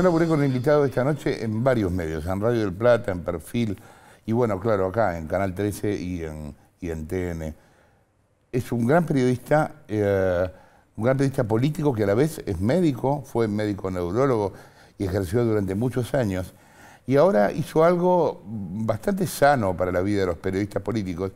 yo laburé con el invitado esta noche en varios medios, en Radio del Plata, en Perfil, y bueno, claro, acá en Canal 13 y en, y en TN. Es un gran periodista, eh, un gran periodista político que a la vez es médico, fue médico neurólogo y ejerció durante muchos años. Y ahora hizo algo bastante sano para la vida de los periodistas políticos,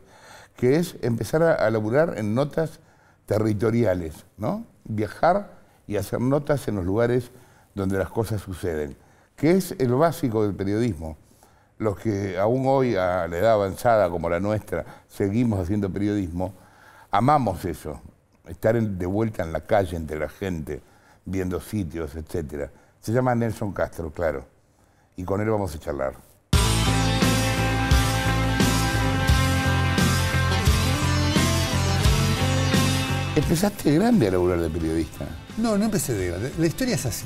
que es empezar a, a laburar en notas territoriales, ¿no? Viajar y hacer notas en los lugares donde las cosas suceden, que es el básico del periodismo. Los que aún hoy, a la edad avanzada como la nuestra, seguimos haciendo periodismo, amamos eso, estar de vuelta en la calle entre la gente, viendo sitios, etc. Se llama Nelson Castro, claro, y con él vamos a charlar. ¿Empezaste grande a laburar de periodista? No, no empecé de grande. La historia es así.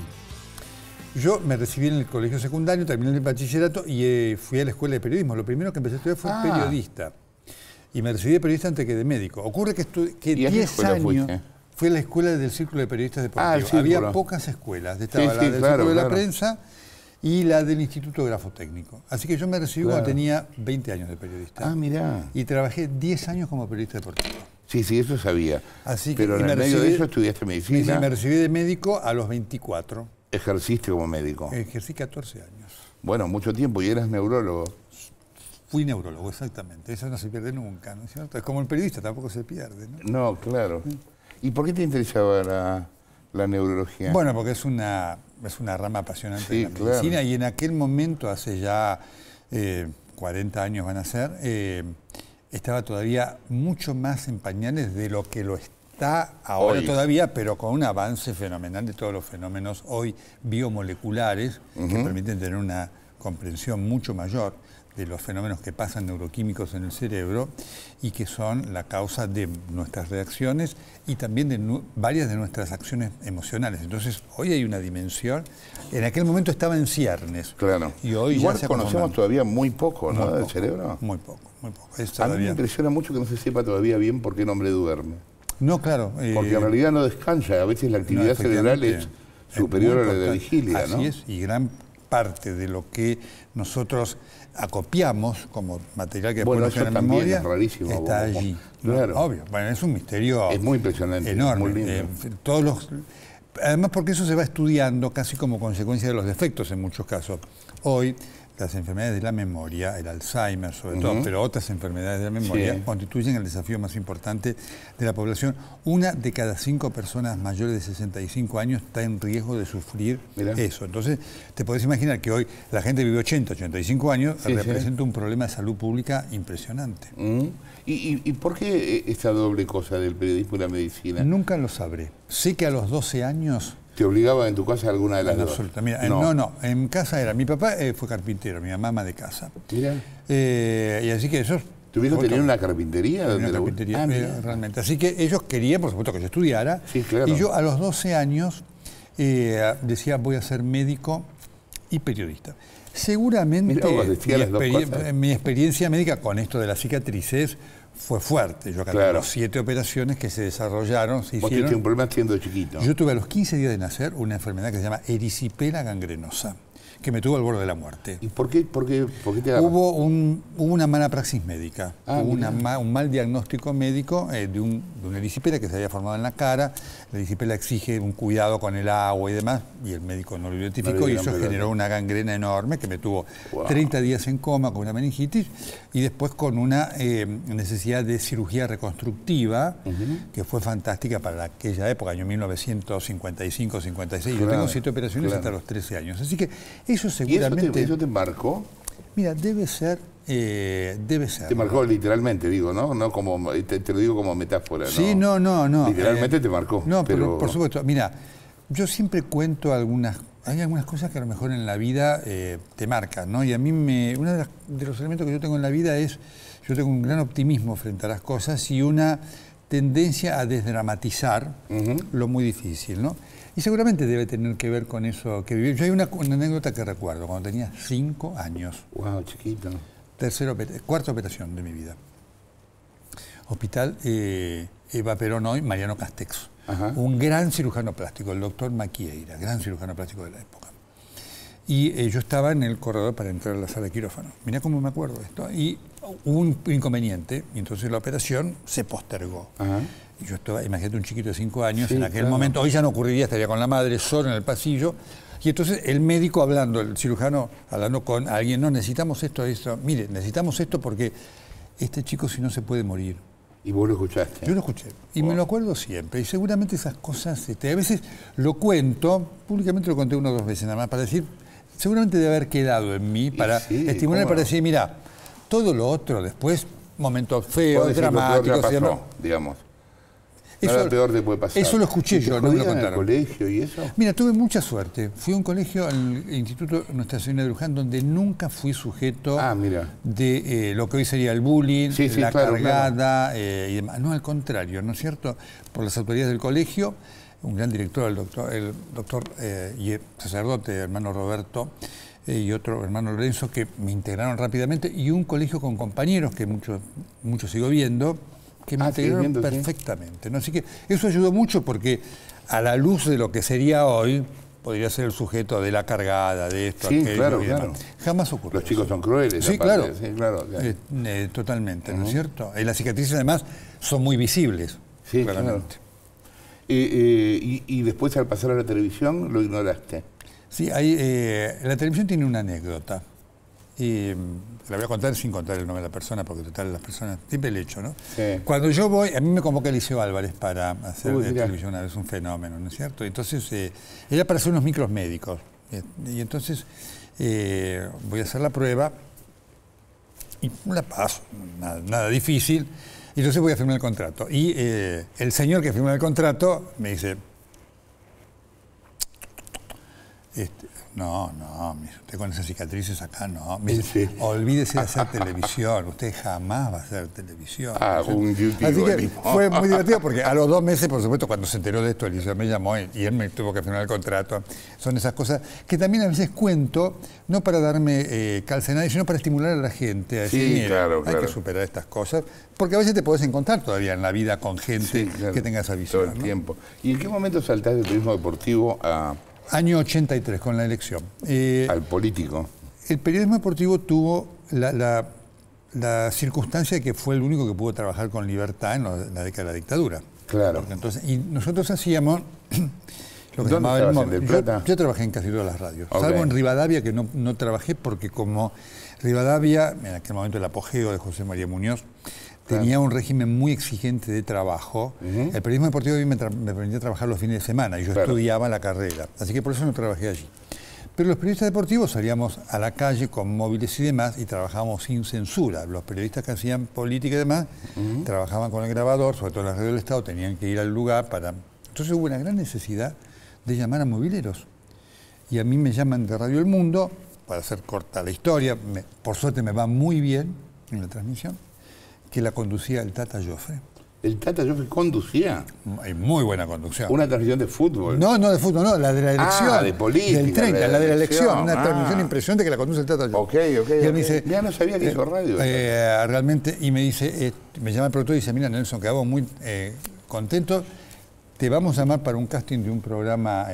Yo me recibí en el colegio secundario, terminé el bachillerato y eh, fui a la escuela de periodismo. Lo primero que empecé a estudiar fue ah. periodista. Y me recibí de periodista antes que de médico. Ocurre que, que 10 años... fue la escuela del Círculo de Periodistas Deportivos. Ah, Había pocas escuelas. Estaba la Círculo de la Prensa y la del Instituto Grafotécnico. Así que yo me recibí cuando tenía 20 años de periodista. Ah, mirá. Y trabajé 10 años como periodista deportivo. Sí, sí, eso sabía. Así Pero en medio de eso estudiaste medicina. Sí, me recibí de médico a los 24 ejerciste como médico? Ejercí 14 años. Bueno, mucho tiempo, y eras neurólogo. Fui neurólogo, exactamente. Eso no se pierde nunca, ¿no es cierto? Como el periodista tampoco se pierde, ¿no? No, claro. ¿Y por qué te interesaba la, neurología? Bueno, porque es una, es una rama apasionante de la medicina y en aquel momento, hace ya 40 eh, años van a ser, eh, estaba todavía mucho más en pañales de lo que lo estaba está ahora todavía, pero con un avance fenomenal de todos los fenómenos hoy biomoleculares que permiten tener una comprensión mucho mayor de los fenómenos que pasan neuroquímicos en el cerebro y que son la causa de nuestras reacciones y también de varias de nuestras acciones emocionales. Entonces, hoy hay una dimensión. En aquel momento estaba en ciernes. Claro. Y hoy Igual ya conocemos todavía muy poco, ¿no? del cerebro. Muy poco, muy poco. mí me impresiona mucho que no se sepa todavía bien por qué el hombre duerme. No, claro. Eh, porque en realidad no descansa, a veces la actividad cerebral es superior a la de vigilia. Así es, y gran parte de lo que nosotros acopiamos como material que bueno, eso en la memoria está Claro. Obvio, bueno, es un misterio es muy impresionante, enorme. Eh, todos los, además porque eso se va estudiando casi como consecuencia de los defectos en muchos casos. Hoy las enfermedades de la memoria, el Alzheimer sobre todo, pero otras enfermedades de la memoria, constituyen el desafío más importante de la población. Una de cada cinco personas mayores de 65 años está en riesgo de sufrir eso. Entonces, te podés imaginar que hoy la gente vive 80, 85 años, representa un problema de salud pública impresionante. Mm. ¿Y, por qué esta doble cosa del periodismo y la medicina? Nunca lo sabré. Sé que a los 12 años ¿Te obligaba en tu casa alguna de las no, dos? no. no. en casa era. Mi papá eh, fue carpintero, mi mamá de casa. Mira. Eh, y así que ellos... Tuvieron viejo tenía una carpintería? una carpintería, ah, eh, realmente. Así que ellos querían, por supuesto, que yo estudiara. Sí, claro. Y yo a los 12 años decía, voy a ser médico y periodista. Seguramente mi, experiencia médica con esto de las cicatrices fue fuerte. Yo acá claro. siete operaciones que se desarrollaron, se hicieron. un problema siendo chiquito. Yo tuve a los 15 días de nacer una enfermedad que se llama erisipela gangrenosa que me tuvo al borde de la muerte. ¿Y por qué, Hubo, una mala praxis médica, ah, un mal diagnóstico médico eh, de, un, de una disipela que se había formado en la cara. La disipela exige un cuidado con el agua y demás, y el médico no lo identificó y eso generó una gangrena enorme que me tuvo 30 días en coma con una meningitis y después con una eh, necesidad de cirugía reconstructiva que fue fantástica para aquella época, año 1955-56. Yo tengo siete operaciones hasta los 13 años. Así que eso seguramente... eso te, marcó? Mira, debe ser eh, debe ser. Te marcó literalmente, digo, ¿no? no como, eh, te, lo digo como metáfora, ¿no? Sí, no, no, no. Literalmente eh, te marcó. No, pero... por supuesto. Mira, yo siempre cuento algunas... Hay algunas cosas que a lo mejor en la vida te marcan, ¿no? Y a mí me... Uno de, los elementos que yo tengo en la vida es... Yo tengo un gran optimismo frente a las cosas y una tendencia a desdramatizar lo muy difícil, ¿no? Y seguramente debe tener que ver con eso que viví. Yo hay una, anécdota que recuerdo, cuando tenía cinco años. Wow, chiquito. cuarta operación de mi vida. Hospital eh, Eva Perón hoy, Mariano Castex. Un gran cirujano plástico, el doctor Maquieira, gran cirujano plástico de la época. Y eh, yo estaba en el corredor para entrar a la sala de quirófano. Mirá cómo me acuerdo esto. Y hubo un inconveniente, y entonces la operación se postergó. Ajá yo estaba, imagínate un chiquito de cinco años, en aquel momento, hoy ya no ocurriría, estaría con la madre solo en el pasillo. Y entonces el médico hablando, el cirujano hablando con alguien, no, necesitamos esto, esto, mire, necesitamos esto porque este chico si no se puede morir. Y vos lo escuchaste. Yo lo escuché. Y me lo acuerdo siempre. Y seguramente esas cosas, este, a veces lo cuento, públicamente lo conté una o dos veces nada más, para decir, seguramente debe haber quedado en mí, para estimular, para decir, mira, todo lo otro después, momentos feos, dramáticos, digamos. Eso, lo peor te puede pasar. Eso escuché yo, no me lo contaron. colegio y eso? Mira, tuve mucha suerte. Fui a un colegio, al Instituto Nuestra Señora de Luján, donde nunca fui sujeto ah, de eh, lo que hoy sería el bullying, la cargada eh, y demás. No, al contrario, ¿no es cierto? Por las autoridades del colegio, un gran director, el doctor, el doctor eh, y sacerdote, hermano Roberto, y otro hermano Lorenzo, que me integraron rápidamente, y un colegio con compañeros que muchos mucho sigo viendo que me ah, perfectamente. ¿no? Así que eso ayudó mucho porque a la luz de lo que sería hoy, podría ser el sujeto de la cargada, de esto, sí, claro, claro. Jamás ocurrió. Los chicos son crueles. Sí, claro. Sí, claro eh, eh, totalmente, ¿no es cierto? Y eh, las cicatrices además son muy visibles, sí, Claro. Y, y, después al pasar a la televisión lo ignoraste. Sí, ahí, la televisión tiene una anécdota y mm, la voy a contar sin contar el nombre de la persona, porque total las personas, siempre el hecho, ¿no? Cuando yo voy, a mí me convoca Eliseo Álvarez para hacer de televisión un fenómeno, ¿no es cierto? Entonces, eh, era para hacer unos micros médicos, eh, y entonces eh, voy a hacer la prueba, y la paso, nada, difícil, y entonces voy a firmar el contrato. Y el señor que firma el contrato me dice, este, no, no, usted con esas cicatrices acá no. Olvídese de hacer televisión, usted jamás va a hacer televisión. Ah, Así que fue muy divertido porque a los dos meses, por supuesto, cuando se enteró de esto, Eliseo me llamó y él me tuvo que firmar el contrato. Son esas cosas que también a veces cuento, no para darme eh, calce sino para estimular a la gente. A decir, hay que superar estas cosas, porque a veces te puedes encontrar todavía en la vida con gente que tenga esa visión. el tiempo. ¿Y en qué momento saltás del turismo deportivo a.? Año 83, con la elección. Eh, Al político. El periodismo deportivo tuvo la, circunstancia de que fue el único que pudo trabajar con libertad en, la década de la dictadura. Claro. Entonces, y nosotros hacíamos lo que llamaba el, en Yo, trabajé en casi todas las radios, salvo en Rivadavia, que no, no trabajé porque como Rivadavia, en aquel momento el apogeo de José María Muñoz, tenía un régimen muy exigente de trabajo. El periodismo deportivo a me, permitía trabajar los fines de semana y yo estudiaba la carrera, así que por eso no trabajé allí. Pero los periodistas deportivos salíamos a la calle con móviles y demás y trabajábamos sin censura. Los periodistas que hacían política y demás trabajaban con el grabador, sobre todo en las redes del Estado, tenían que ir al lugar para... Entonces hubo una gran necesidad de llamar a mobileros. Y a mí me llaman de Radio El Mundo, para hacer corta la historia, por suerte me va muy bien en la transmisión que la conducía el Tata Joffre. El Tata Joffre conducía. Hay muy buena conducción. Una transmisión de fútbol. No, no de fútbol, no, la de la ah, elección. Ah, de política. Del 30, la, de la, elección. Una ah. transmisión impresionante que la conduce el Tata Joffre. Ok, ok. ya no sabía que eh, hizo radio. Eh, realmente, y me dice, eh, me llama el productor y dice, mira Nelson, quedamos muy contentos. Te vamos a llamar para un casting de un programa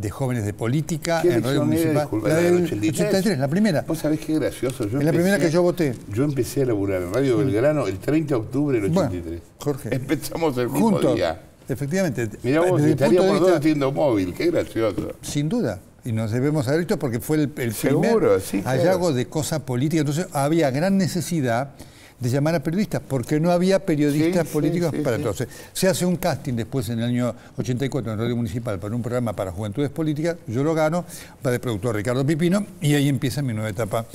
de jóvenes de política en Radio Municipal. la 83. la primera. Vos sabés qué gracioso. Yo la primera que yo voté. Yo empecé a laburar en Radio Belgrano el 30 de octubre del 83. Jorge. Empezamos el mismo juntos, día. Efectivamente. Mirá el punto por vista, haciendo móvil, qué gracioso. Sin duda. Y nos debemos haber visto porque fue el, el primer hallazgo de cosa política. Entonces había gran necesidad de llamar a periodistas, porque no había periodistas políticos para todos. Se hace un casting después en el año 84 en Radio Municipal para un programa para juventudes políticas, yo lo gano, va de productor Ricardo Pipino, y ahí empieza mi nueva etapa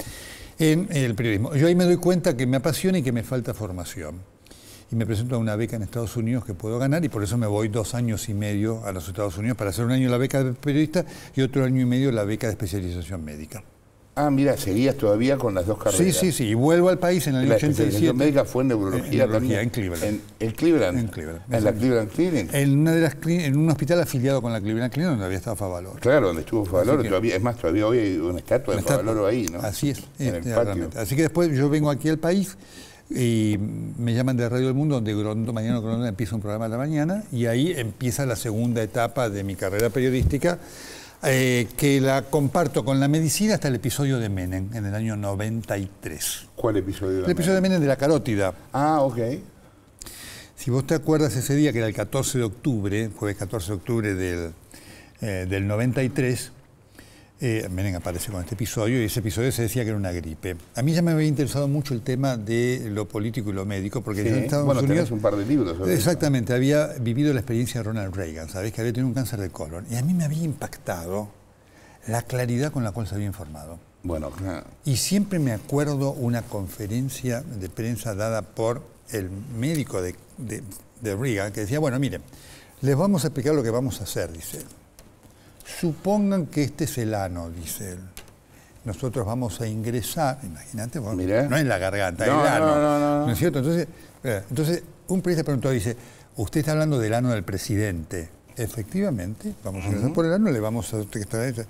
en el periodismo. Yo ahí me doy cuenta que me apasiona y que me falta formación y me presento a una beca en Estados Unidos que puedo ganar y por eso me voy dos años y medio a los Estados Unidos para hacer un año la beca de periodista y otro año y medio la beca de especialización médica. Ah, mira, seguías todavía con las dos carreras. Sí, sí, sí. Y vuelvo al país en el la 87. La médica fue en neurología, en neurología En Cleveland. En, Cleveland. En Cleveland. En ah, la Cleveland Clinic. En, una de las en un hospital afiliado con la Cleveland Clinic donde había estado Favaloro. Claro, donde estuvo Favaloro. es más, todavía hoy hay una estatua de Favaloro ahí, ¿no? Así es. En el este, patio. Así que después yo vengo aquí al país y me llaman de Radio del Mundo, donde Grondo, mañana Grondo empieza un programa de la mañana y ahí empieza la segunda etapa de mi carrera periodística eh, que la comparto con la medicina hasta el episodio de Menem en el año 93. ¿Cuál episodio? De el episodio de Menem de la carótida. Ah, ok. Si vos te acuerdas ese día que era el 14 de octubre, jueves 14 de octubre del, eh, del 93, eh, Menem aparece con este episodio y ese episodio se decía que era una gripe. A mí ya me había interesado mucho el tema de lo político y lo médico, porque sí. en Estados bueno, Unidos... un par de libros. exactamente, había vivido la experiencia de Ronald Reagan, ¿sabes? Que había tenido un cáncer de colon. Y a mí me había impactado la claridad con la cual se había informado. Bueno, claro. Ah. Y siempre me acuerdo una conferencia de prensa dada por el médico de, Reagan, que decía, bueno, mire, les vamos a explicar lo que vamos a hacer, dice Supongan que este es el ano, dice él. Nosotros vamos a ingresar, imagínate, no en la garganta, no, el ano. No, no, es cierto? Entonces, eh, entonces, un periodista preguntó, dice, usted está hablando del ano del presidente. Efectivamente, vamos a ingresar por el ano, le vamos a Entonces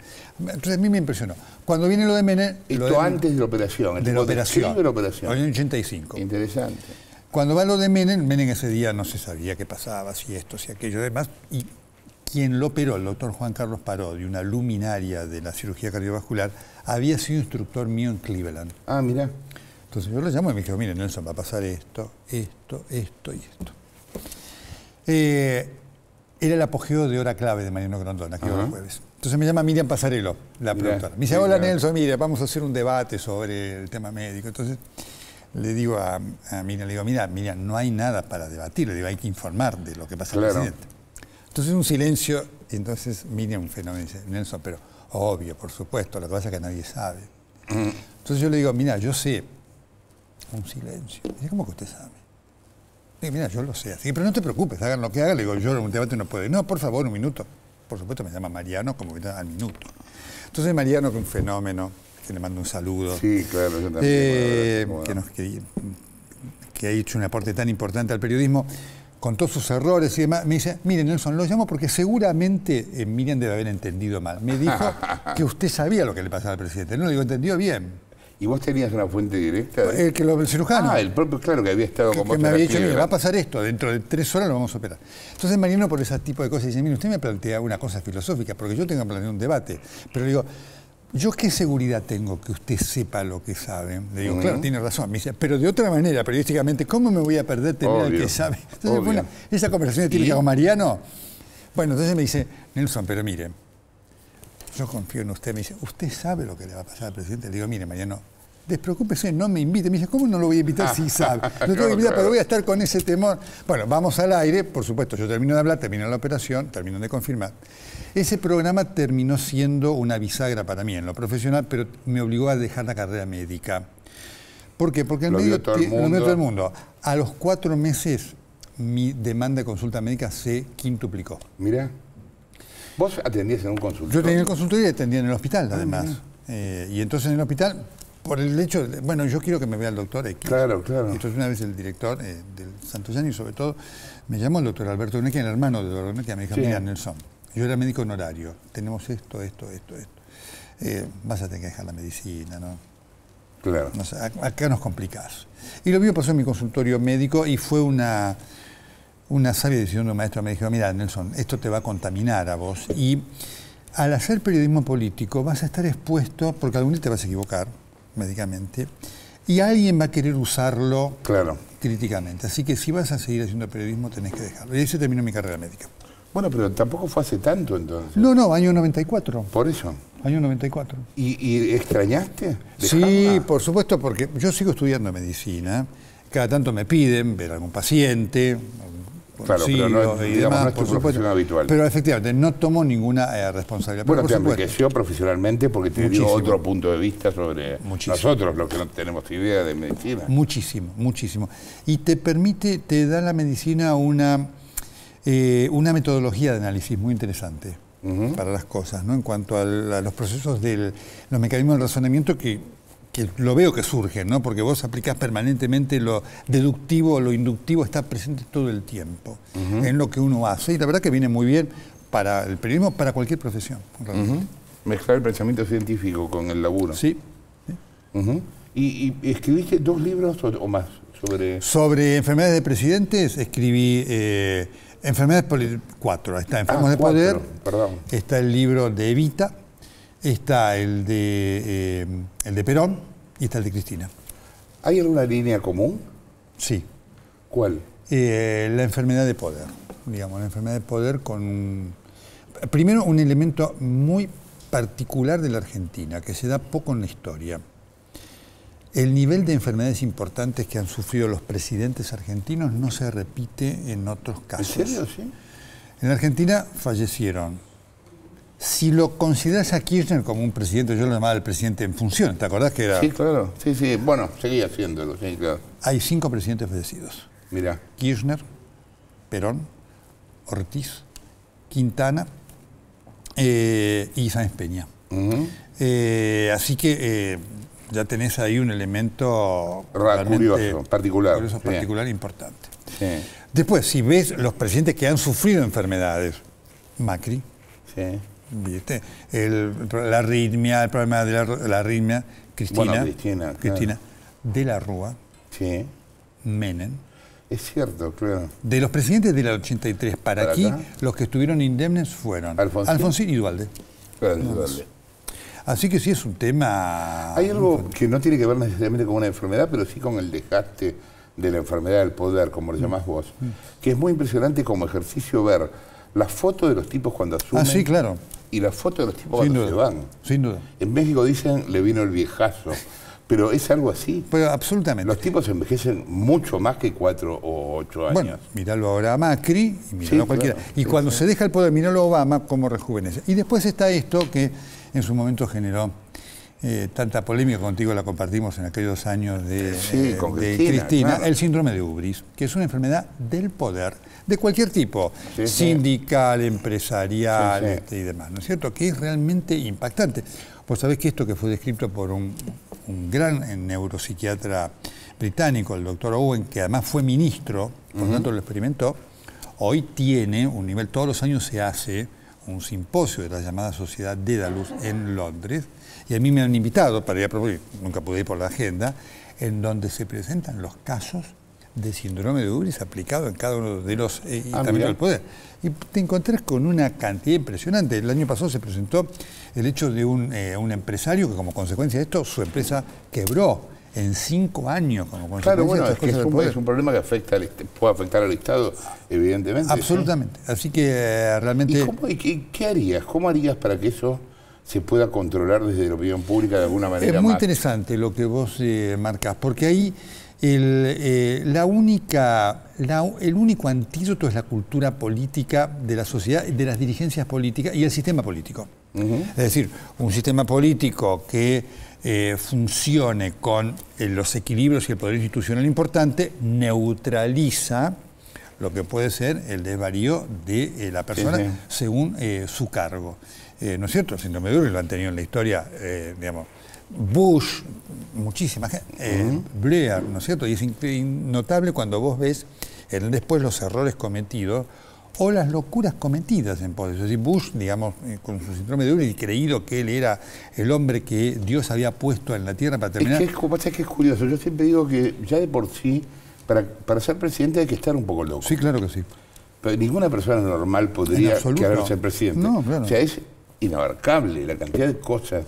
a mí me impresionó. Cuando viene lo de Menem. Esto antes de la operación. de la operación. De En el 85. Interesante. Cuando va lo de Menem, Menem ese día no se sabía qué pasaba, si esto, si aquello, demás. Y quien lo operó, el doctor Juan Carlos Parodi, una luminaria de la cirugía cardiovascular, había sido instructor mío en Cleveland. Ah, mira. Entonces yo le llamo y me dijo, mire Nelson, va a pasar esto, esto, esto y esto. Eh, era el apogeo de hora clave de Mariano Grandona, que el jueves. Entonces me llama Miriam Pasarelo, la productora. Me dice, hola Nelson, mire, vamos a hacer un debate sobre el tema médico. Entonces le digo a, a Miriam, le digo, mira, Miriam, no hay nada para debatir, le digo, hay que informar de lo que pasa al presidente. Entonces un silencio, y entonces Miriam, un fenómeno, dice, Nelson, pero obvio, por supuesto, lo que pasa es que nadie sabe. Entonces yo le digo, mira, yo sé, un silencio. Dice, ¿cómo que usted sabe? Dice, mira, yo lo sé, así pero no te preocupes, hagan lo que hagan, le digo, yo en un debate no puedo. No, por favor, un minuto. Por supuesto me llama Mariano, como que al minuto. Entonces Mariano, que un fenómeno, que le mando un saludo. Sí, claro, yo también. Eh, que, que ha hecho un aporte tan importante al periodismo con todos sus errores y demás, me dice, miren Nelson, lo llamo porque seguramente eh, Miriam debe haber entendido mal. Me dijo que usted sabía lo que le pasaba al presidente. No, le digo, entendió bien. ¿Y vos tenías una fuente directa? El que lo, cirujano. Ah, el propio, claro, que había estado como. con Que me había dicho, va a pasar esto, dentro de tres horas lo vamos a operar. Entonces Mariano por ese tipo de cosas dice, mire, usted me plantea una cosa filosófica, porque yo tengo que plantear un debate. Pero le digo, yo qué seguridad tengo que usted sepa lo que sabe. Le digo, claro, tiene razón. Me dice, pero de otra manera, periodísticamente, ¿cómo me voy a perder tener que sabe? Entonces, bueno, esa conversación típica con Mariano. Bueno, entonces me dice, Nelson, pero mire, yo confío en usted. Me dice, ¿usted sabe lo que le va a pasar al presidente? Le digo, mire, Mariano, despreocúpese, no me invite. Me dice, ¿cómo no lo voy a invitar si sabe? No tengo que invitar, pero voy a estar con ese temor. Bueno, vamos al aire, por supuesto, yo termino de hablar, termino la operación, termino de confirmar. Ese programa terminó siendo una bisagra para mí en lo profesional, pero me obligó a dejar la carrera médica. ¿Por qué? Porque en medio, todo el mundo. A los cuatro meses mi demanda de consulta médica se quintuplicó. Mira, vos atendías en un consultorio. Yo tenía el consultorio y atendía en el hospital, ah, además. Eh, y entonces en el hospital por el hecho, bueno, yo quiero que me vea el doctor X. Claro, claro. Entonces una vez el director eh, del del y sobre todo, me llamó el doctor Alberto Urnequia, el hermano de Urnequia, me dijo, mira Nelson, yo era médico honorario, tenemos esto, esto, esto, esto. Eh, vas a tener que dejar la medicina, ¿no? Claro. No acá nos complicás. Y lo vio pasó en mi consultorio médico y fue una, una sabia decisión de un maestro. Me dijo, mira Nelson, esto te va a contaminar a vos y al hacer periodismo político vas a estar expuesto, porque algún día te vas a equivocar, médicamente, y alguien va a querer usarlo claro. críticamente. Así que si vas a seguir haciendo periodismo tenés que dejarlo. Y ahí se terminó mi carrera médica. Bueno, pero tampoco fue hace tanto entonces. No, no, año 94. Por eso. Año 94. ¿Y, y extrañaste? Sí, por supuesto, porque yo sigo estudiando medicina. Cada tanto me piden ver algún paciente, Claro, pero no, tu habitual. Pero efectivamente, no tomo ninguna eh, responsabilidad. Bueno, te enriqueció profesionalmente porque te dio otro punto de vista sobre nosotros, los que no tenemos idea de medicina. Muchísimo, muchísimo. Y te permite, te da la medicina una, eh, una metodología de análisis muy interesante. para las cosas, ¿no? en cuanto a, los procesos de los mecanismos de razonamiento que que lo veo que surge, ¿no? Porque vos aplicás permanentemente lo deductivo, lo inductivo está presente todo el tiempo en lo que uno hace. Y la verdad que viene muy bien para el periodismo, para cualquier profesión. Mezclar el pensamiento científico con el laburo. Sí. ¿Y, escribiste dos libros o, más sobre...? Sobre enfermedades de presidentes escribí... Eh, enfermedades por cuatro, está Enfermos ah, de Poder, Perdón. está el libro de Evita, está el de, eh, el de Perón y está el de Cristina. ¿Hay alguna línea común? Sí. ¿Cuál? Eh, la enfermedad de poder, digamos, la enfermedad de poder con, primero, un elemento muy particular de la Argentina, que se da poco en la historia. El nivel de enfermedades importantes que han sufrido los presidentes argentinos no se repite en otros casos. ¿En serio? Sí. En Argentina fallecieron si lo consideras a Kirchner como un presidente, yo lo llamaba el presidente en función, ¿te acordás que era? Sí, claro. Sí, sí, bueno, seguía haciéndolo, sí, claro. Hay cinco presidentes fallecidos. Mira. Kirchner, Perón, Ortiz, Quintana eh, y Sáenz Peña. Eh, así que eh, ya tenés ahí un elemento curioso, particular. Curioso, particular importante. Después, si ves los presidentes que han sufrido enfermedades, Macri, sí. ¿viste? la arritmia, el problema de la, arritmia, Cristina, Cristina, Cristina de la Rúa, sí. Menem. Es cierto, claro. De los presidentes de la 83 para, aquí, los que estuvieron indemnes fueron Alfonsín, Alfonsín y Dualde. Así que sí es un tema... Hay algo que no tiene que ver necesariamente con una enfermedad, pero sí con el desgaste de la enfermedad del poder, como lo mm. llamás vos, mm. que es muy impresionante como ejercicio ver las fotos de los tipos cuando asumen. Ah, sí, claro y las fotos de los tipos cuando se van. Sin duda. En México dicen, le vino el viejazo. Pero es algo así. Pero absolutamente. Los tipos envejecen mucho más que cuatro o ocho años. Bueno, miralo ahora a Macri y a cualquiera. y cuando se deja el poder, miralo a Obama como rejuvenece. Y después está esto que en su momento generó eh, tanta polémica contigo la compartimos en aquellos años de, eh, eh, Cristina, el síndrome de Ubris, que es una enfermedad del poder de cualquier tipo, sindical, empresarial este, y demás, ¿no es cierto? Que es realmente impactante. Vos sabés que esto que fue descrito por un, gran neuropsiquiatra británico, el doctor Owen, que además fue ministro, por lo tanto lo experimentó, hoy tiene un nivel, todos los años se hace un simposio de la llamada Sociedad de Luz en Londres, y a mí me han invitado para ir a proponer, nunca pude ir por la agenda, en donde se presentan los casos de síndrome de Ubris aplicado en cada uno de los eh, ah, poder. Y te encontrás con una cantidad impresionante. El año pasado se presentó el hecho de un, eh, un empresario que como consecuencia de esto su empresa quebró en cinco años como Claro, bueno, es, un, problema que afecta puede afectar al Estado, evidentemente. Absolutamente. Así que eh, realmente... ¿Y, qué harías? ¿Cómo harías para que eso se pueda controlar desde la opinión pública de alguna manera? Es muy interesante lo que vos eh, marcas, porque ahí el, eh, la única, el único antídoto es la cultura política de la sociedad, de las dirigencias políticas y el sistema político. Es decir, un sistema político que eh, funcione con eh, los equilibrios y el poder institucional importante, neutraliza lo que puede ser el desvarío de eh, la persona según su cargo. ¿No es cierto? El síndrome lo han tenido en la historia, digamos, Bush, muchísimas, gente, Blair, ¿no es cierto? Y es notable cuando vos ves después los errores cometidos o las locuras cometidas en pos Bush, digamos, eh, con su síndrome de y creído que él era el hombre que Dios había puesto en la tierra para terminar. Es que, es que es curioso, yo siempre digo que ya de por sí, para, para ser presidente hay que estar un poco loco. Sí, claro que sí. Pero ninguna persona normal podría querer ser presidente. No, claro. O sea, es inabarcable la cantidad de cosas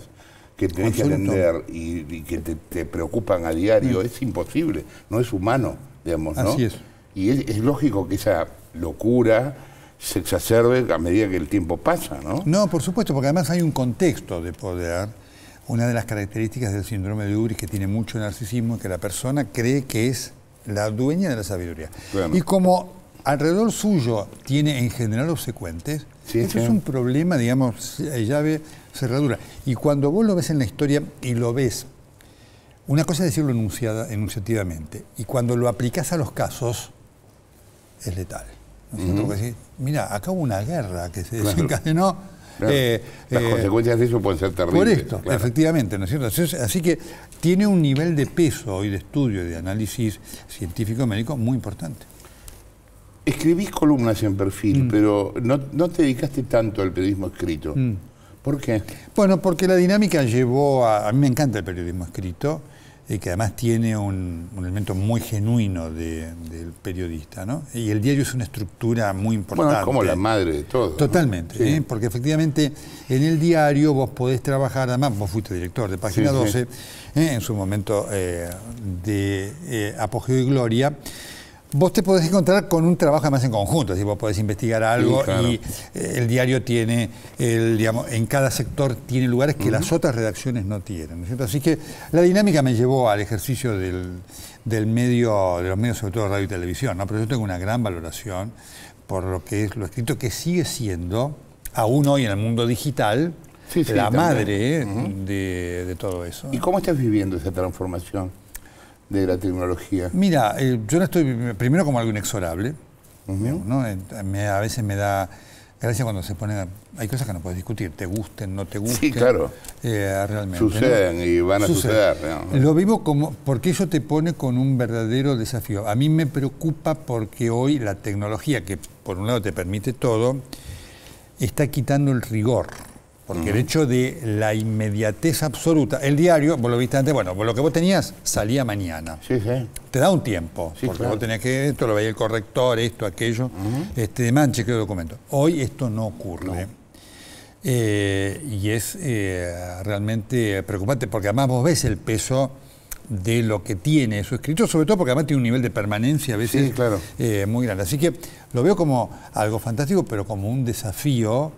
que tenés que atender y, que te, preocupan a diario. Mm. Es imposible, no es humano, digamos, ¿no? Así es. Y es, lógico que esa locura se exacerbe a medida que el tiempo pasa, ¿no? No, por supuesto, porque además hay un contexto de poder. Una de las características del síndrome de Uri que tiene mucho narcisismo es que la persona cree que es la dueña de la sabiduría. Y como alrededor suyo tiene en general obsecuentes, secuentes, ese es un problema, digamos, eh, llave cerradura. Y cuando vos lo ves en la historia y lo ves, una cosa es decirlo enunciada, enunciativamente, y cuando lo aplicás a los casos, es letal. mira, acá una guerra que se desencadenó. Eh, Las eh, consecuencias de eso pueden ser terribles. Por esto, efectivamente, ¿no es cierto? así que tiene un nivel de peso y de estudio y de análisis científico-médico muy importante. Escribís columnas en perfil, mm. pero no, te dedicaste tanto al periodismo escrito. Mm. ¿Por qué? Bueno, porque la dinámica llevó a... A mí me encanta el periodismo escrito y que además tiene un, elemento muy genuino del periodista, ¿no? Y el diario es una estructura muy importante. Bueno, como la madre de todo. Totalmente, ¿eh? porque efectivamente en el diario vos podés trabajar, además vos fuiste director de Página 12, ¿eh? en su momento eh, de apogeo y gloria, vos te podés encontrar con un trabajo más en conjunto, si vos podés investigar algo y eh, el diario tiene, el, digamos, en cada sector tiene lugares que las otras redacciones no tienen. Así que la dinámica me llevó al ejercicio del, medio, de los medios, sobre todo radio y televisión, ¿no? pero yo tengo una gran valoración por lo que es lo escrito, que sigue siendo, aún hoy en el mundo digital, la madre de, de, todo eso. ¿Y cómo estás viviendo esa transformación? de la tecnología? Mira, eh, yo no estoy primero como algo inexorable. ¿no? Eh, a veces me da gracia cuando se ponen... Hay cosas que no puedes discutir, te gusten, no te gusten. Sí, claro. Eh, Suceden y van a suceder. Lo vivo como... porque eso te pone con un verdadero desafío. A mí me preocupa porque hoy la tecnología, que por un lado te permite todo, está quitando el rigor. Porque el hecho de la inmediatez absoluta, el diario, vos lo viste antes, bueno, lo que vos tenías salía mañana. Sí, sí. Te da un tiempo, porque vos tenías que, esto lo veía el corrector, esto, aquello, este, manche, chequeo documento. Hoy esto no ocurre. Eh, y es eh, realmente preocupante, porque además vos ves el peso de lo que tiene su escrito, sobre todo porque además tiene un nivel de permanencia a veces eh, muy grande. Así que lo veo como algo fantástico, pero como un desafío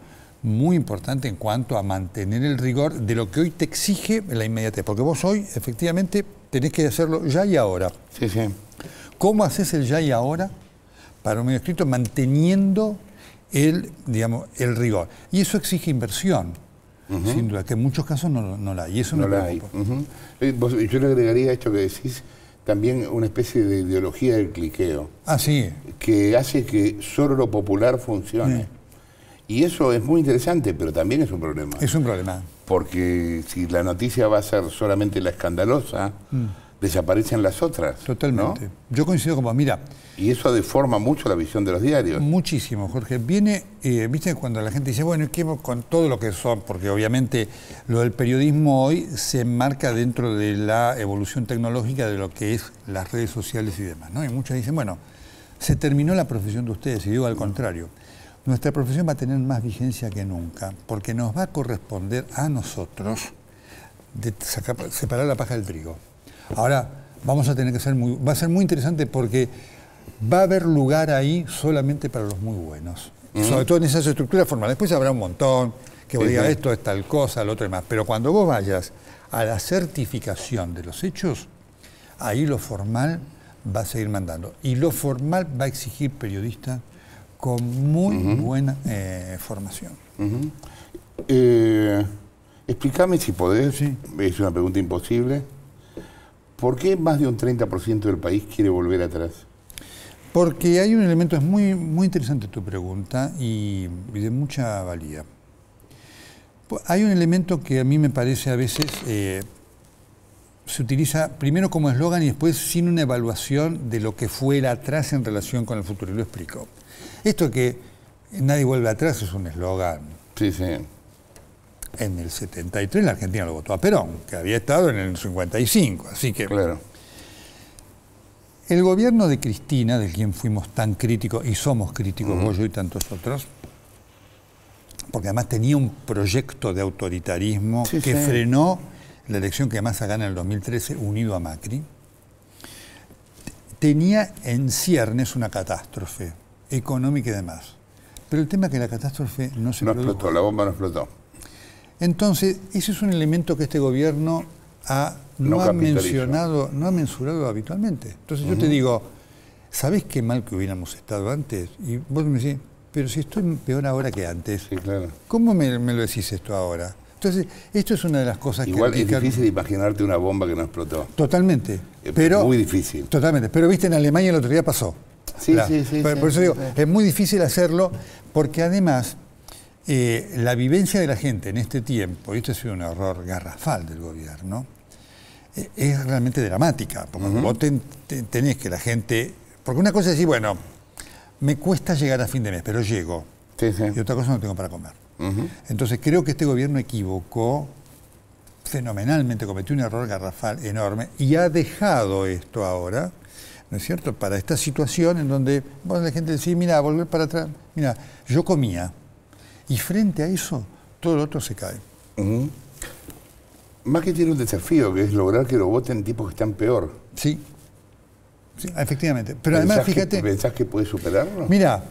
muy importante en cuanto a mantener el rigor de lo que hoy te exige la inmediatez, porque vos hoy efectivamente tenés que hacerlo ya y ahora. Sí, sí. ¿Cómo haces el ya y ahora para un medio escrito manteniendo el, digamos, el rigor? Y eso exige inversión. Sin duda, que en muchos casos no, la hay. Y eso no la hay. Eh, yo le agregaría esto que decís, también una especie de ideología del cliqueo. Ah, sí. Que hace que solo lo popular funcione. Y eso es muy interesante, pero también es un problema. Es un problema. Porque si la noticia va a ser solamente la escandalosa, mm. desaparecen las otras. Totalmente. Yo coincido como, mira. Y eso deforma mucho la visión de los diarios. Muchísimo, Jorge. Viene, eh, viste, cuando la gente dice, bueno, ¿qué con todo lo que son? Porque obviamente lo del periodismo hoy se enmarca dentro de la evolución tecnológica de lo que es las redes sociales y demás, ¿no? Y muchos dicen, bueno, se terminó la profesión de ustedes, y digo al mm. contrario nuestra profesión va a tener más vigencia que nunca, porque nos va a corresponder a nosotros de separar la paja del trigo. Ahora, vamos a tener que ser muy, va a ser muy interesante porque va a haber lugar ahí solamente para los muy buenos. Y Sobre todo en esas estructuras formales. Después habrá un montón que diga esto es tal cosa, lo otro y más. Pero cuando vos vayas a la certificación de los hechos, ahí lo formal va a seguir mandando. Y lo formal va a exigir periodistas con muy buena eh, formación. Eh, explícame si podés, es una pregunta imposible, ¿por qué más de un 30% del país quiere volver atrás? Porque hay un elemento, es muy, muy interesante tu pregunta y, de mucha valía. Pues, hay un elemento que a mí me parece a veces eh, se utiliza primero como eslogan y después sin una evaluación de lo que fue el atrás en relación con el futuro. Y lo explico. Esto que nadie vuelve atrás es un eslogan. Sí, sí. En el 73 la Argentina lo votó a Perón, que había estado en el 55, así que... Claro. El gobierno de Cristina, de quien fuimos tan críticos y somos críticos, vos yo y tantos otros, porque además tenía un proyecto de autoritarismo que frenó la elección que se gana en el 2013 unido a Macri, tenía en ciernes una catástrofe económica y demás. Pero el tema es que la catástrofe no se no explotó, la bomba no explotó. Entonces, ese es un elemento que este gobierno no, ha mencionado, no ha mensurado habitualmente. Entonces yo te digo, ¿sabés qué mal que hubiéramos estado antes? Y vos me decís, pero si estoy peor ahora que antes. ¿Cómo me, lo decís esto ahora? Entonces, esto es una de las cosas Igual que... Igual es difícil imaginarte una bomba que no explotó. Totalmente. Eh, muy difícil. Totalmente. Pero viste, en Alemania el otro día pasó. Sí, sí, sí. Por, eso digo, es muy difícil hacerlo porque además eh, la vivencia de la gente en este tiempo, y esto ha sido un error garrafal del gobierno, eh, es realmente dramática. Porque vos tenés que la gente... Porque una cosa es decir, bueno, me cuesta llegar a fin de mes, pero llego. Y otra cosa no tengo para comer. Entonces creo que este gobierno equivocó fenomenalmente, cometió un error garrafal enorme y ha dejado esto ahora ¿no es cierto?, para esta situación en donde bueno, la gente dice, mira, volver para atrás, mira, yo comía, y frente a eso todo lo otro se cae. Más que tiene un desafío, que es lograr que lo voten tipos que están peor. Sí, efectivamente. Pero además, fíjate... ¿Pensás que puede superarlo? Mira,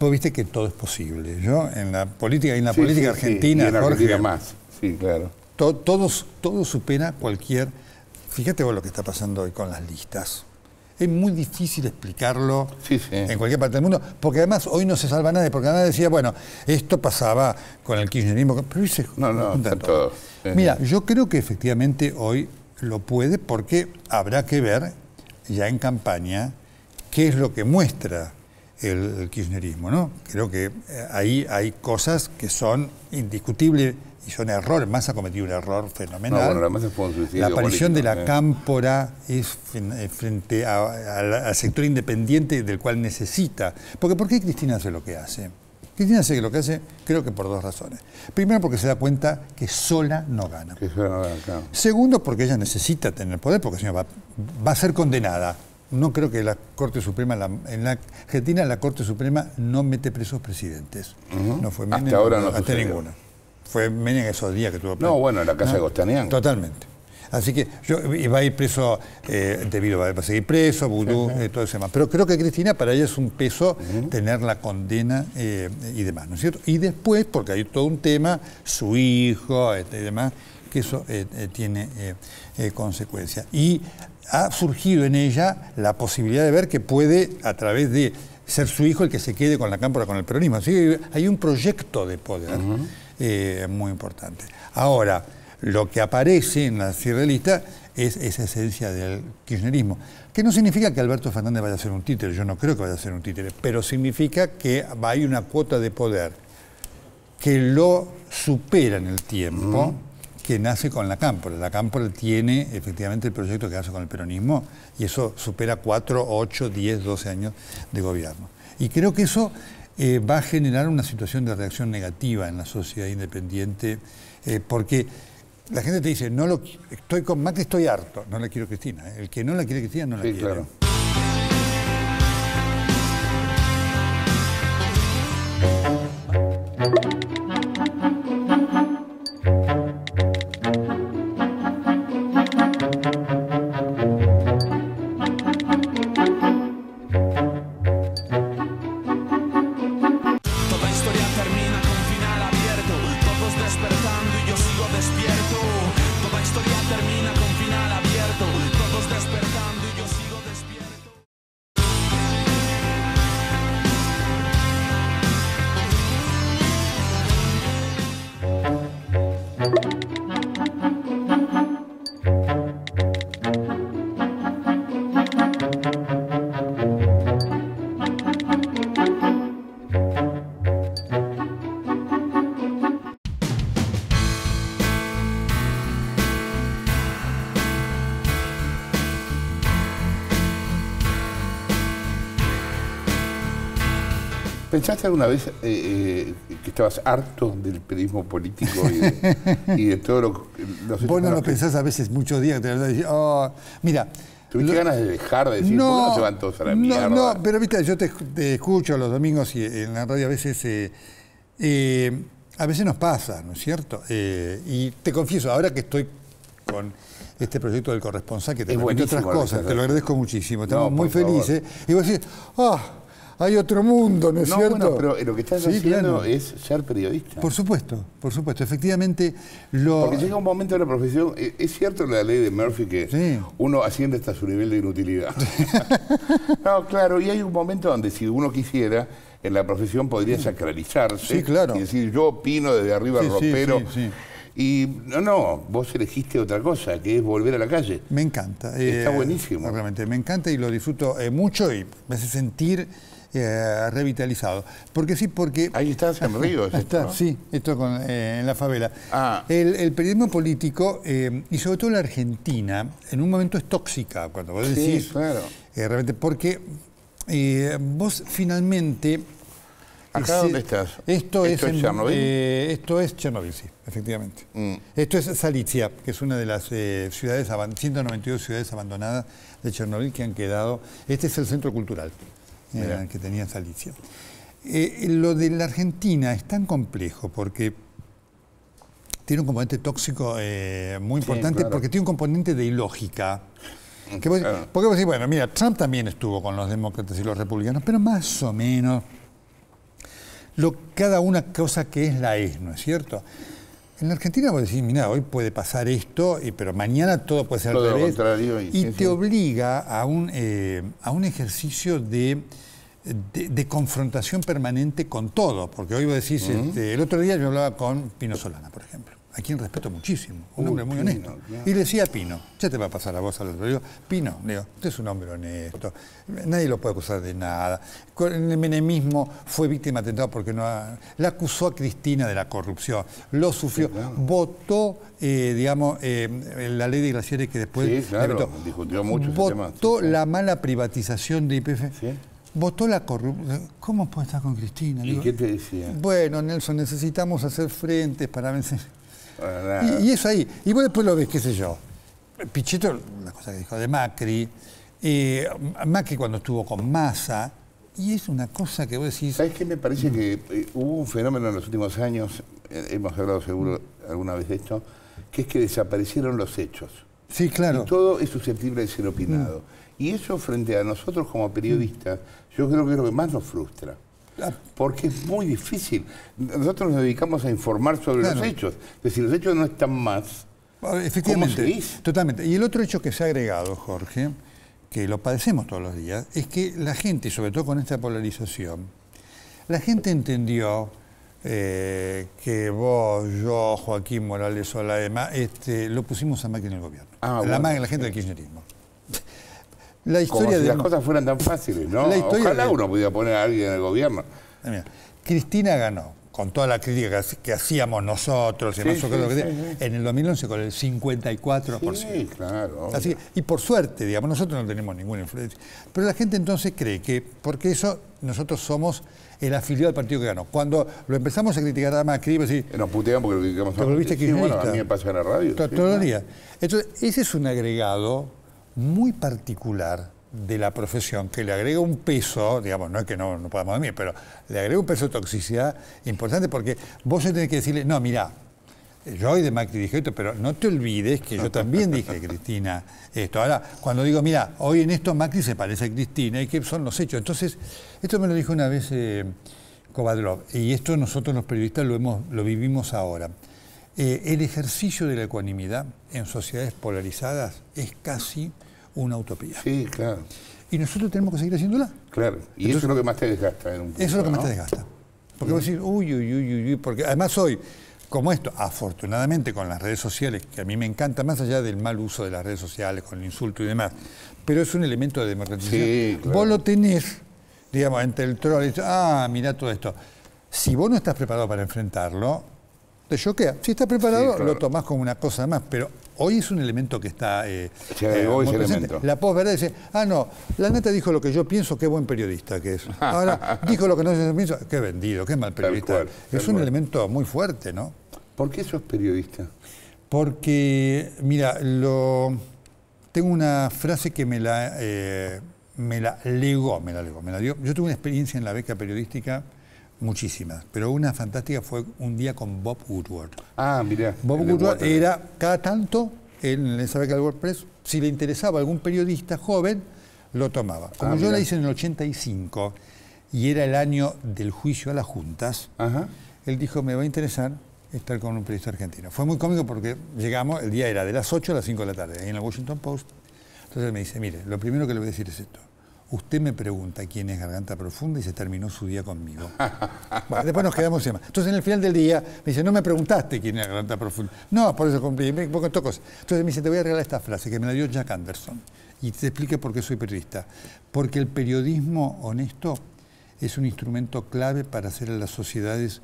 vos viste que todo es posible. Yo en la política, en la política argentina, en más, sí, claro. todos, todo supera cualquier... Fíjate vos lo que está pasando hoy con las listas. Es muy difícil explicarlo en cualquier parte del mundo, porque además hoy no se salva nadie, porque nadie decía, bueno, esto pasaba con el kirchnerismo, pero no, no, no Mira, yo creo que efectivamente hoy lo puede porque habrá que ver ya en campaña qué es lo que muestra el, el kirchnerismo, ¿no? Creo que eh, ahí hay cosas que son indiscutibles hizo un error, ha cometido un error fenomenal. la, fue la, aparición de la ¿eh? cámpora es eh, frente al sector independiente del cual necesita. Porque ¿por qué Cristina hace lo que hace? Cristina hace lo que hace, creo que por dos razones. Primero, porque se da cuenta que sola no gana. Que Segundo, porque ella necesita tener poder, porque si va, va a ser condenada. No creo que la Corte Suprema, en la Argentina la Corte Suprema no mete presos presidentes. No fue Hasta ahora no, hasta ninguno fue en esos días que tuvo No, bueno, en la casa de Gostanián. Totalmente. Así que yo iba a ir preso, eh, debido a seguir preso, vudú, eh, todo ese demás. Pero creo que Cristina para ella es un peso tener la condena eh, y demás, ¿no es cierto? Y después, porque hay todo un tema, su hijo y demás, que eso eh, tiene consecuencias. Y ha surgido en ella la posibilidad de ver que puede, a través de ser su hijo el que se quede con la cámpora, con el peronismo. Así que hay un proyecto de poder. Eh, muy importante. Ahora, lo que aparece en la lista es esa esencia del kirchnerismo, que no significa que Alberto Fernández vaya a ser un títere, yo no creo que vaya a ser un títere, pero significa que hay una cuota de poder que lo supera en el tiempo, que nace con la Cámpora. La Cámpora tiene efectivamente el proyecto que hace con el peronismo y eso supera 4, ocho, diez 12 años de gobierno. Y creo que eso eh, va a generar una situación de reacción negativa en la sociedad independiente, eh, porque la gente te dice, no lo, estoy con estoy harto, no la quiero Cristina. ¿eh? El que no la quiere Cristina no la ¿Pensaste alguna vez eh, eh, que estabas harto del periodismo político y de, todo lo que... Vos no lo pensás a veces muchos días, de verdad. oh, mira. ¿Tuviste ganas de dejar de decir, no, no se van todos a la mierda? No, pero viste, yo te, escucho los domingos y eh, en la radio a veces. a veces nos pasa, ¿no es cierto? y te confieso, ahora que estoy con este proyecto del corresponsal, que te otras cosas, te lo agradezco muchísimo, estamos muy felices. Y vos decís, ¡ah! Oh, hay otro mundo, ¿no es no, Bueno, pero lo que estás haciendo es ser periodista. Por supuesto, por supuesto. Efectivamente, lo. Porque llega un momento en la profesión, eh, es cierto la ley de Murphy que uno asciende hasta su nivel de inutilidad. no, claro, y hay un momento donde si uno quisiera. En la profesión podría sacralizarse sí, claro. y decir yo opino desde arriba al ropero. Y no, no, vos elegiste otra cosa, que es volver a la calle. Me encanta. Está eh, buenísimo. Realmente, me encanta y lo disfruto eh, mucho y me hace sentir eh, revitalizado. Porque sí, porque... Ahí estás en Ríos. está, sí, esto eh, en la favela. Ah. El, periodismo político, eh, y sobre todo la Argentina, en un momento es tóxica, cuando vos decís... Sí, claro. porque vos finalmente... ¿Acá dónde estás? Esto, es, Chernobyl. esto es Chernobyl, sí, efectivamente. Mm. Esto es Salicia, que es una de las ciudades 192 ciudades abandonadas de Chernobyl que han quedado. Este es el centro cultural que tenía Salicio. Eh, lo de la Argentina es tan complejo porque tiene un componente tóxico eh, muy importante, porque tiene un componente de ilógica. Mm, porque bueno, mira, Trump también estuvo con los demócratas y los republicanos, pero más o menos lo, cada una cosa que es la es, ¿no es cierto? En la Argentina vos decís, mira, hoy puede pasar esto, pero mañana todo puede ser todo y, te obliga a un, eh, a un ejercicio de, de, confrontación permanente con todo. Porque hoy vos decís, este, el otro día yo hablaba con Pino Solana, por ejemplo a quien respeto muchísimo, un hombre muy honesto. Y le decía Pino, ya te va a pasar a vos al otro. Digo, Pino, digo, usted es un hombre honesto, nadie lo puede acusar de nada. En el menemismo fue víctima de atentado porque no... La acusó a Cristina de la corrupción, lo sufrió, votó, eh, digamos, eh, la ley de Glaciares que después... Sí, discutió mucho ese Votó la mala privatización de IPF. votó la corrupción. ¿Cómo puede estar con Cristina? ¿Y qué te decía? Bueno, Nelson, necesitamos hacer frentes para vencer. Y, y, eso ahí. Y vos después lo ves, qué sé yo. Pichetto, una cosa que dijo de Macri. Eh, Macri cuando estuvo con Massa. Y es una cosa que vos decís... ¿Sabes qué? Me parece que eh, hubo un fenómeno en los últimos años, eh, hemos hablado seguro alguna vez de esto, que es que desaparecieron los hechos. Sí, claro. Y todo es susceptible de ser mm. opinado. Y eso frente a nosotros como periodistas, yo creo que es lo que más nos frustra. Ah, porque es muy difícil. Nosotros nos dedicamos a informar sobre los hechos. Es decir, los hechos no están más, Efectivamente, se dice Totalmente. Y el otro hecho que se ha agregado, Jorge, que lo padecemos todos los días, es que la gente, sobre todo con esta polarización, la gente entendió eh, que vos, yo, Joaquín Morales o la EMA este, lo pusimos a máquina en el gobierno. Ah, la, bueno. la gente del kirchnerismo. La historia si las cosas fueran tan fáciles, ¿no? Ojalá uno pudiera poner a alguien en el gobierno. Ah, Cristina ganó, con toda la crítica que hacíamos nosotros, en el 2011 con el 54%. Sí, claro. y por suerte, digamos, nosotros no tenemos ninguna influencia. Pero la gente entonces cree que, porque eso, nosotros somos el afiliado del partido que ganó. Cuando lo empezamos a criticar a Macri, eh, nos puteamos porque lo criticamos a Bueno, a mí me pasa en la radio. todo el día. Entonces, ese es un agregado muy particular de la profesión que le agrega un peso, digamos, no es que no, podamos dormir, pero le agrega un peso de toxicidad importante porque vos tenés que decirle, no, mira yo hoy de Macri dije esto, pero no te olvides que yo también dije, Cristina, esto. Ahora, cuando digo, mira, hoy en esto Macri se parece a Cristina y que son los hechos. Entonces, esto me lo dijo una vez eh, y esto nosotros los periodistas lo, hemos, lo vivimos ahora. Eh, el ejercicio de la ecuanimidad en sociedades polarizadas es casi una utopía. Sí, claro. Y nosotros tenemos que seguir haciéndola. Claro, y eso es lo que más te desgasta. En un eso es lo que más te desgasta. Porque vos decís, uy, uy, uy, uy, uy, porque además hoy, como esto, afortunadamente con las redes sociales, que a mí me encanta, más allá del mal uso de las redes sociales, con el insulto y demás, pero es un elemento de democratización. Sí, claro. Vos lo tenés, digamos, entre el troll ah, mirá todo esto. Si vos no estás preparado para enfrentarlo, choquea. Si está preparado, lo tomás como una cosa más, pero hoy es un elemento que está eh, hoy eh, La posverdad dice, ah, no, la neta dijo lo que yo pienso, qué buen periodista que es. Ahora, dijo lo que no yo pienso, qué vendido, qué mal periodista. es un elemento muy fuerte, ¿no? ¿Por qué sos periodista? Porque, mira, lo... tengo una frase que me la, eh, me la legó, me la legó, me la dio. Yo tuve una experiencia en la beca periodística Muchísimas, pero una fantástica fue un día con Bob Woodward. Ah, mirá. Bob Woodward era, cada tanto, en esa época WordPress, si le interesaba a algún periodista joven, lo tomaba. Como ah, yo la hice en el 85 y era el año del juicio a las juntas, él dijo, me va a interesar estar con un periodista argentino. Fue muy cómico porque llegamos, el día era de las 8 a las 5 de la tarde, ahí en la Washington Post. Entonces él me dice, mire, lo primero que le voy a decir es esto usted me pregunta quién es Garganta Profunda y se terminó su día conmigo. después nos quedamos Entonces en el final del día me dice, no me preguntaste quién es Garganta Profunda. No, por eso cumplí, me en cosas. Entonces me dice, te voy a regalar esta frase que me la dio Jack Anderson. Y te explique por qué soy periodista. Porque el periodismo honesto es un instrumento clave para hacer a las sociedades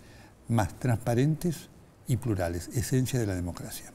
más transparentes y plurales, esencia de la democracia.